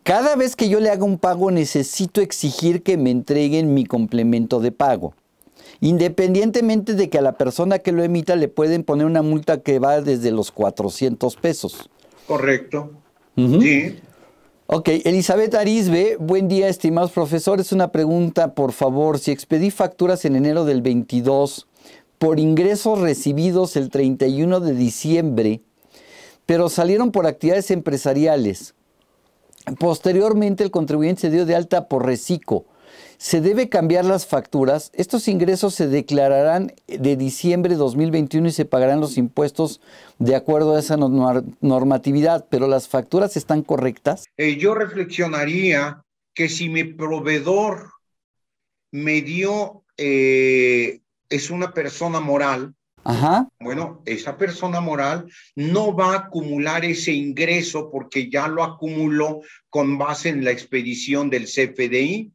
Speaker 1: Cada vez que yo le haga un pago necesito exigir que me entreguen mi complemento de pago. Independientemente de que a la persona que lo emita le pueden poner una multa que va desde los 400 pesos.
Speaker 2: Correcto.
Speaker 1: Sí. Ok, Elizabeth Arisbe, buen día, estimados profesores. Una pregunta, por favor. Si expedí facturas en enero del 22 por ingresos recibidos el 31 de diciembre, pero salieron por actividades empresariales. Posteriormente, el contribuyente se dio de alta por reciclo se debe cambiar las facturas. Estos ingresos se declararán de diciembre de 2021 y se pagarán los impuestos de acuerdo a esa normatividad, pero las facturas están correctas.
Speaker 2: Eh, yo reflexionaría que si mi proveedor me dio, eh, es una persona moral, Ajá. Bueno, esa persona moral no va a acumular ese ingreso porque ya lo acumuló con base en la expedición del CFDI.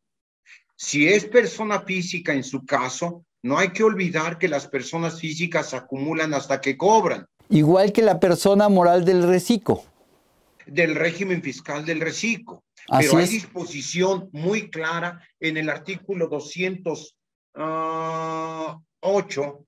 Speaker 2: Si es persona física en su caso, no hay que olvidar que las personas físicas acumulan hasta que cobran.
Speaker 1: Igual que la persona moral del reciclo.
Speaker 2: Del régimen fiscal del reciclo. Pero hay disposición muy clara en el artículo 208 ah,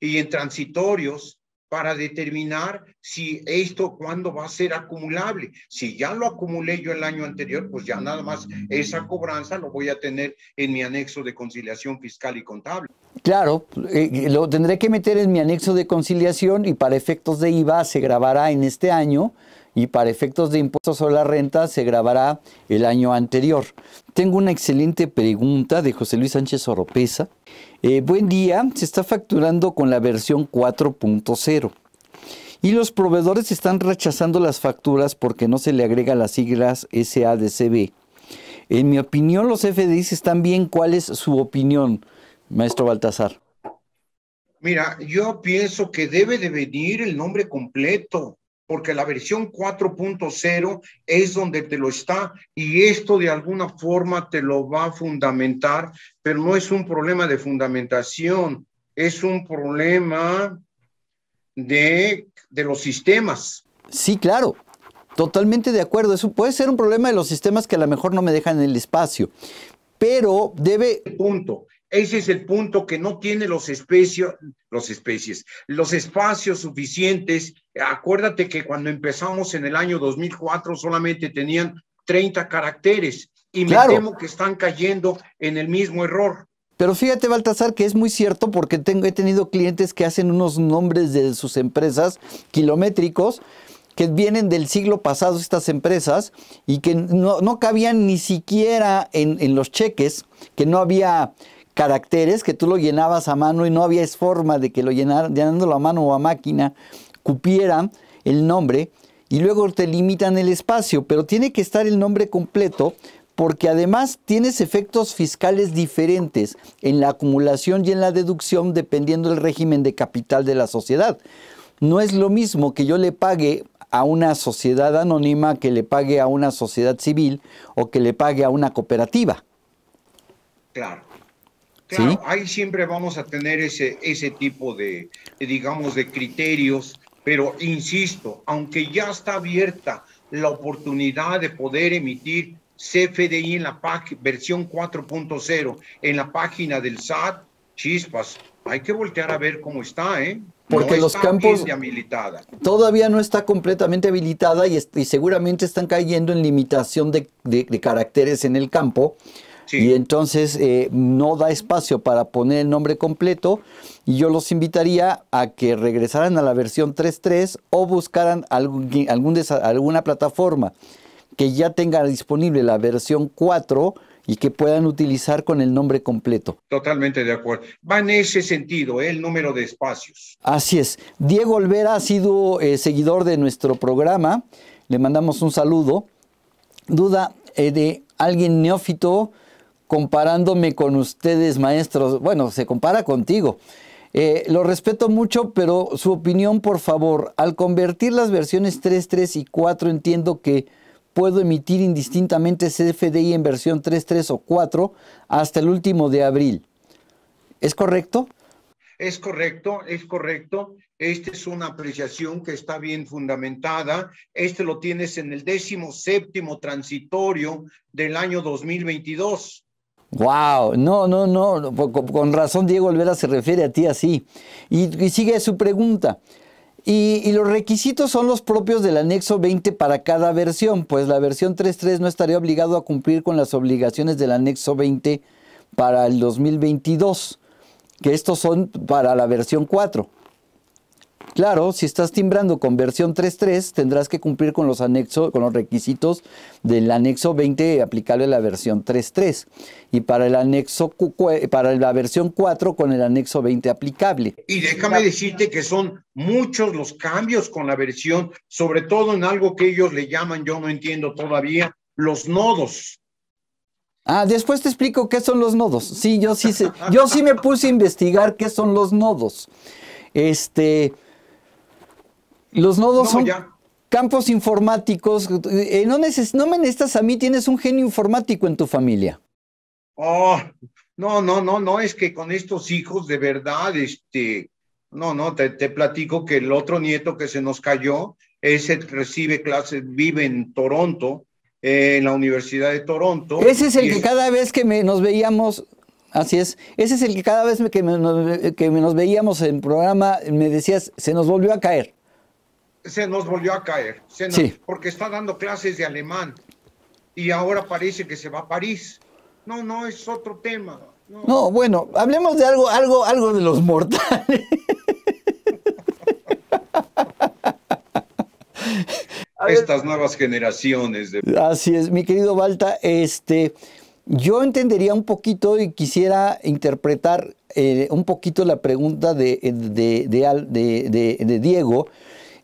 Speaker 2: y en transitorios para determinar si esto cuándo va a ser acumulable. Si ya lo acumulé yo el año anterior, pues ya nada más esa cobranza lo voy a tener en mi anexo de conciliación fiscal y contable.
Speaker 1: Claro, eh, lo tendré que meter en mi anexo de conciliación y para efectos de IVA se grabará en este año y para efectos de impuestos sobre la renta se grabará el año anterior. Tengo una excelente pregunta de José Luis Sánchez Oropesa. Eh, buen día, se está facturando con la versión 4.0 y los proveedores están rechazando las facturas porque no se le agrega las siglas SADCB. En mi opinión, los FDIs están bien. ¿Cuál es su opinión, maestro Baltasar?
Speaker 2: Mira, yo pienso que debe de venir el nombre completo porque la versión 4.0 es donde te lo está y esto de alguna forma te lo va a fundamentar, pero no es un problema de fundamentación, es un problema de, los sistemas. Sí,
Speaker 1: claro, totalmente de acuerdo. Eso puede ser un problema de los sistemas que a lo mejor no me dejan el espacio,
Speaker 2: pero debe... Punto. Ese es el punto que no tiene los los especies, los espacios suficientes. Acuérdate que cuando empezamos en el año 2004 solamente tenían 30 caracteres y me temo que están cayendo en el mismo error.
Speaker 1: Pero fíjate, Baltasar, que es muy cierto porque he tenido clientes que hacen unos nombres de sus empresas kilométricos que vienen del siglo pasado estas empresas y que no, cabían ni siquiera en, en los cheques, que no había caracteres que tú lo llenabas a mano y no había forma de que lo llenaran, llenándolo a mano o a máquina, cupiera el nombre y luego te limitan el espacio, pero tiene que estar el nombre completo porque además tienes efectos fiscales diferentes en la acumulación y en la deducción dependiendo del régimen de capital de la sociedad. No es lo mismo que yo le pague a una sociedad anónima que le pague a una sociedad civil o que le pague a una cooperativa.
Speaker 2: Claro. Claro, ahí siempre vamos a tener ese, ese tipo de, digamos, de criterios, pero insisto, aunque ya está abierta la oportunidad de poder emitir CFDI en la versión 4.0 en la página del SAT, chispas, hay que voltear a ver cómo está, ¿eh? Porque los campos
Speaker 1: todavía no está completamente habilitada y, seguramente están cayendo en limitación de caracteres en el campo y entonces eh, no da espacio para poner el nombre completo. Y yo los invitaría a que regresaran a la versión 3.3 o buscaran algún, alguna plataforma que ya tenga disponible la versión 4 y que puedan utilizar con el nombre completo.
Speaker 2: Totalmente de acuerdo. Va en ese sentido, ¿eh? el número de espacios.
Speaker 1: Así es. Diego Olvera ha sido eh, seguidor de nuestro programa. Le mandamos un saludo. Duda de alguien neófito comparándome con ustedes, maestros. Bueno, se compara contigo. Eh, lo respeto mucho, pero su opinión, por favor. Al convertir las versiones 3 y 4, entiendo que puedo emitir indistintamente CFDI en versión 3.3 o 4 hasta el último de abril. ¿Es correcto?
Speaker 2: Es correcto, es correcto. Esta es una apreciación que está bien fundamentada. Este lo tienes en el décimo séptimo transitorio del año 2022.
Speaker 1: Wow, no, no, no, con razón Diego Olvera se refiere a ti así. Y, sigue su pregunta. Y, y, los requisitos son los propios del anexo 20 para cada versión, pues la versión 3.3 no estaría obligado a cumplir con las obligaciones del anexo 20 para el 2022, que estos son para la versión 4. Claro, si estás timbrando con versión 3.3, tendrás que cumplir con los, anexos, con los requisitos del anexo 20 aplicable a la versión 3.3 y para, el anexo, eh, para la versión 4 con el anexo 20 aplicable.
Speaker 2: Y déjame decirte que son muchos los cambios con la versión, sobre todo en algo que ellos le llaman, yo no entiendo todavía, los nodos.
Speaker 1: Ah, después te explico qué son los nodos. Sí, yo sí, yo sí me puse a investigar qué son los nodos. Este, los nodos son campos informáticos. Eh, no, no me necesitas a mí, tienes un genio informático en tu familia.
Speaker 2: Oh, no, no, no, no, es que con estos hijos de verdad, este, no, no, te, platico que el otro nieto que se nos cayó, ese recibe clases, vive en Toronto, eh, en la Universidad de Toronto. Ese es el que
Speaker 1: cada vez que nos veíamos, así es, ese es el que cada vez que, que nos veíamos en programa me decías, se nos volvió a caer
Speaker 2: se nos volvió a caer, sí. porque está dando clases de alemán y ahora parece que se va a París. No, no, es otro tema. No,
Speaker 1: bueno, hablemos de algo, algo, algo de los mortales.
Speaker 2: Estas nuevas generaciones. De...
Speaker 1: Así es, mi querido Balta, este, yo entendería un poquito y quisiera interpretar eh, un poquito la pregunta de, de, de Diego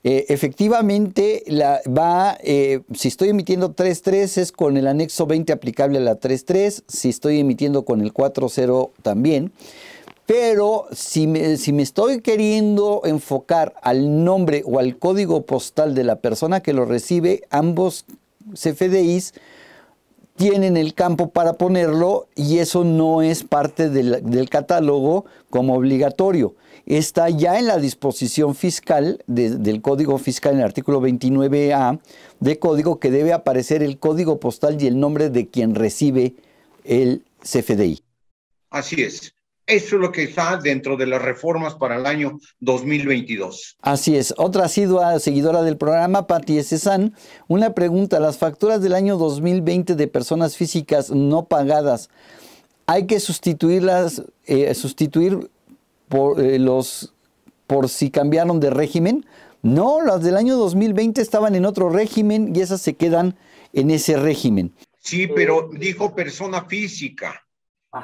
Speaker 1: eh, efectivamente, va, eh, si estoy emitiendo 3.3 es con el anexo 20 aplicable a la 3.3, si estoy emitiendo con el 4.0 también. Pero si me, si me, estoy queriendo enfocar al nombre o al código postal de la persona que lo recibe, ambos CFDIs tienen el campo para ponerlo y eso no es parte del, catálogo como obligatorio. Está ya en la disposición fiscal del Código Fiscal en el artículo 29A de código que debe aparecer el código postal y el nombre de quien recibe el CFDI.
Speaker 2: Así es. Eso es lo que está dentro de las reformas para el año 2022.
Speaker 1: Así es. Otra asidua seguidora del programa, Patti Cezanne, una pregunta. Las facturas del año 2020 de personas físicas no pagadas, ¿hay que sustituirlas, eh, sustituir por, eh, los, por si cambiaron de régimen? No, las del año 2020 estaban en otro régimen y esas se quedan en ese régimen.
Speaker 2: Sí, pero dijo persona física.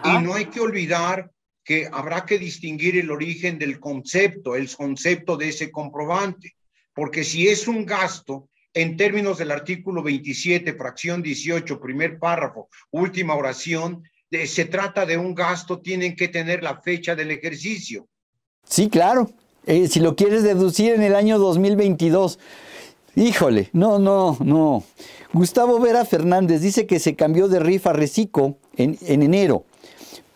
Speaker 2: Y no hay que olvidar que habrá que distinguir el origen del concepto, el concepto de ese comprobante, porque si es un gasto, en términos del artículo 27, fracción 18, primer párrafo, última oración, de, se trata de un gasto, tienen que tener la fecha del ejercicio.
Speaker 1: Sí, claro. Eh, si lo quieres deducir en el año 2022. Híjole, no, no, no. Gustavo Vera Fernández dice que se cambió de rifa a en enero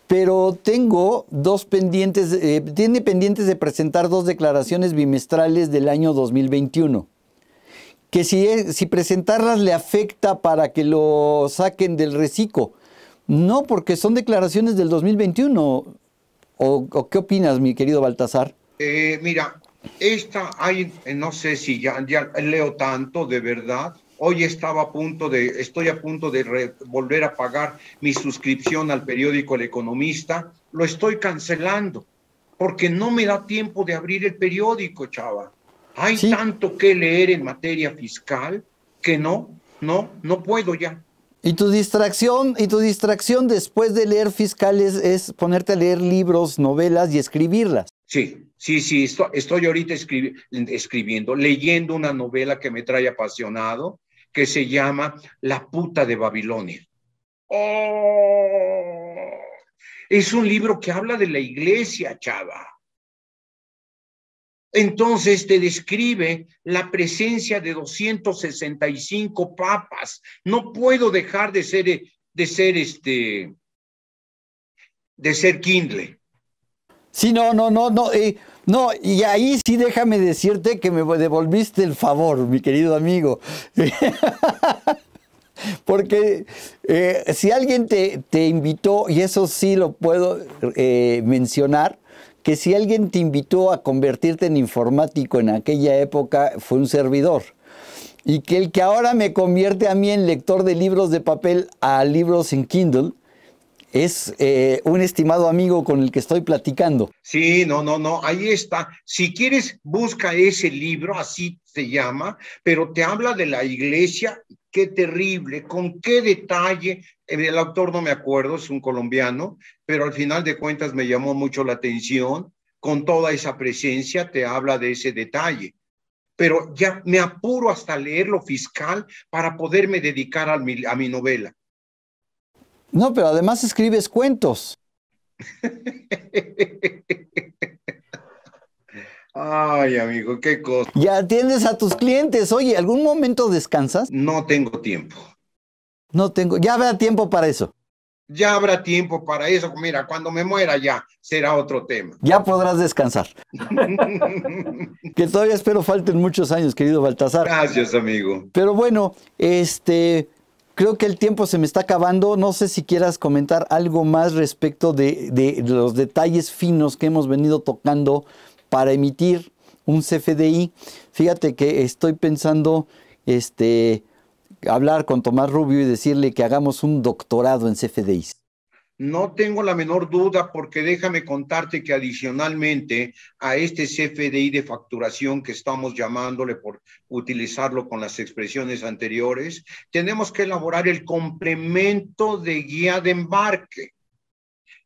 Speaker 1: pero tengo dos pendientes, eh, tiene pendientes de presentar dos declaraciones bimestrales del año 2021. Que si, si presentarlas le afecta para que lo saquen del reciclo. No, porque son declaraciones del 2021. ¿O, o qué opinas, mi querido Baltasar?
Speaker 2: Eh, mira, esta hay, no sé si ya leo tanto de verdad, Hoy estaba a punto de, estoy a punto de volver a pagar mi suscripción al periódico El Economista. Lo estoy cancelando porque no me da tiempo de abrir el periódico, chava. Hay tanto que leer en materia fiscal que no, no, no puedo ya.
Speaker 1: Y tu distracción, y tu distracción después de leer fiscales es ponerte a leer libros, novelas y escribirlas.
Speaker 2: Sí, sí, sí, estoy, ahorita escribiendo, leyendo una novela que me trae apasionado, que se llama La puta de Babilonia. ¡Oh! Es un libro que habla de la iglesia, chava. Entonces te describe la presencia de 265 papas. No puedo dejar de ser, de ser este, de ser Kindle. Sí, no, no, no, no.
Speaker 1: Eh, no, y ahí sí déjame decirte que me devolviste el favor, mi querido amigo. Porque eh, si alguien te, invitó, y eso sí lo puedo eh, mencionar, que si alguien te invitó a convertirte en informático en aquella época fue un servidor. Y que el que ahora me convierte a mí en lector de libros de papel a libros en Kindle, es eh, un estimado amigo con el que estoy platicando.
Speaker 2: Sí, no, no, no, ahí está. Si quieres, busca ese libro, así se llama, pero te habla de la iglesia, qué terrible, con qué detalle. Eh, el autor no me acuerdo, es un colombiano, pero al final de cuentas me llamó mucho la atención. Con toda esa presencia te habla de ese detalle pero ya me apuro hasta leerlo fiscal para poderme dedicar a mi novela. No, pero
Speaker 1: además escribes cuentos.
Speaker 2: Ay, amigo, qué cosa.
Speaker 1: Ya atiendes a tus clientes. Oye, ¿algún momento descansas? No tengo tiempo. No tengo, ya habrá tiempo para eso.
Speaker 2: Ya habrá tiempo para eso. Mira, cuando me muera ya será otro tema.
Speaker 1: Ya podrás descansar. que todavía espero falten muchos años, querido Baltasar. Gracias, amigo. Pero bueno, este, Creo que el tiempo se me está acabando. No sé si quieras comentar algo más respecto de, los detalles finos que hemos venido tocando para emitir un CFDI. Fíjate que estoy pensando este, hablar con Tomás Rubio y decirle que hagamos un doctorado en CFDI.
Speaker 2: No tengo la menor duda porque déjame contarte que adicionalmente a este CFDI de facturación que estamos llamándole por utilizarlo con las expresiones anteriores, tenemos que elaborar el complemento de guía de embarque.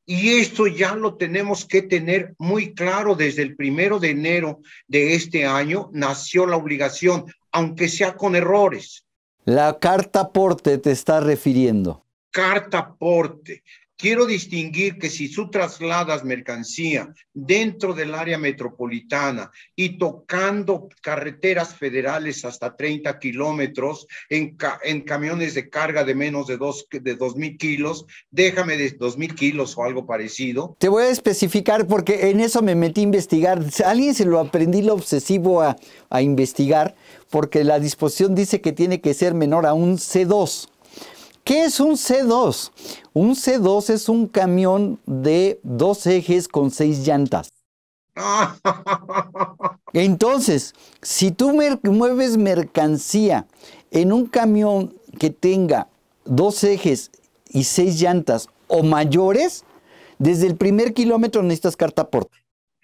Speaker 2: Y esto ya lo tenemos que tener muy claro desde el primero de enero de este año nació la obligación, aunque sea con errores.
Speaker 1: La carta aporte te está refiriendo.
Speaker 2: Carta aporte. Quiero distinguir que si tú trasladas mercancía dentro del área metropolitana y tocando carreteras federales hasta 30 kilómetros en, camiones de carga de menos de dos de dos kilos, déjame de 2.000 kilos o algo parecido.
Speaker 1: Te voy a especificar porque en eso me metí a investigar. alguien se lo aprendí lo obsesivo a, a investigar porque la disposición dice que tiene que ser menor a un C2. ¿Qué es un C2? Un C2 es un camión de dos ejes con seis llantas. Entonces, si tú mueves mercancía en un camión que tenga dos ejes y seis llantas o mayores, desde el primer kilómetro necesitas carta porte.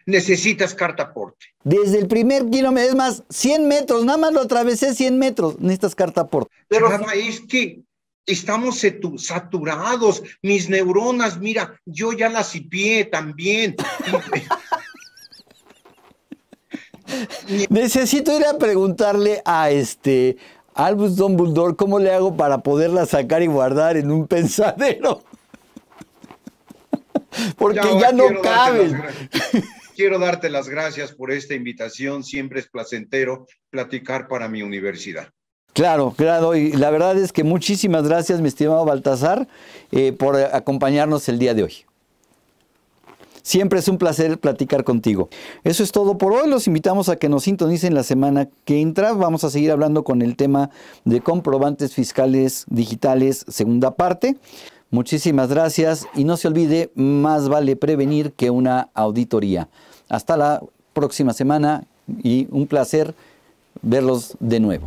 Speaker 2: Necesitas cartaporte.
Speaker 1: Desde el primer kilómetro, es más, 100 metros, nada más lo atravesé 100 metros, necesitas carta porte.
Speaker 2: Pero es qué? Estamos saturados, mis neuronas, mira, yo ya las cipié también.
Speaker 1: Necesito ir a preguntarle a este Albus Dumbledore cómo le hago para poderla sacar y guardar en un pensadero.
Speaker 2: Porque ya, ya no caben. Quiero darte las gracias por esta invitación, siempre es placentero platicar para mi universidad.
Speaker 1: Claro, claro, y la verdad es que muchísimas gracias, mi estimado Baltasar, eh, por eh, acompañarnos el día de hoy. Siempre es un placer platicar contigo. Eso es todo por hoy. Los invitamos a que nos sintonicen la semana que entra. Vamos a seguir hablando con el tema de comprobantes fiscales digitales, segunda parte. Muchísimas gracias y no se olvide, más vale prevenir que una auditoría. Hasta la próxima semana y un placer verlos de nuevo.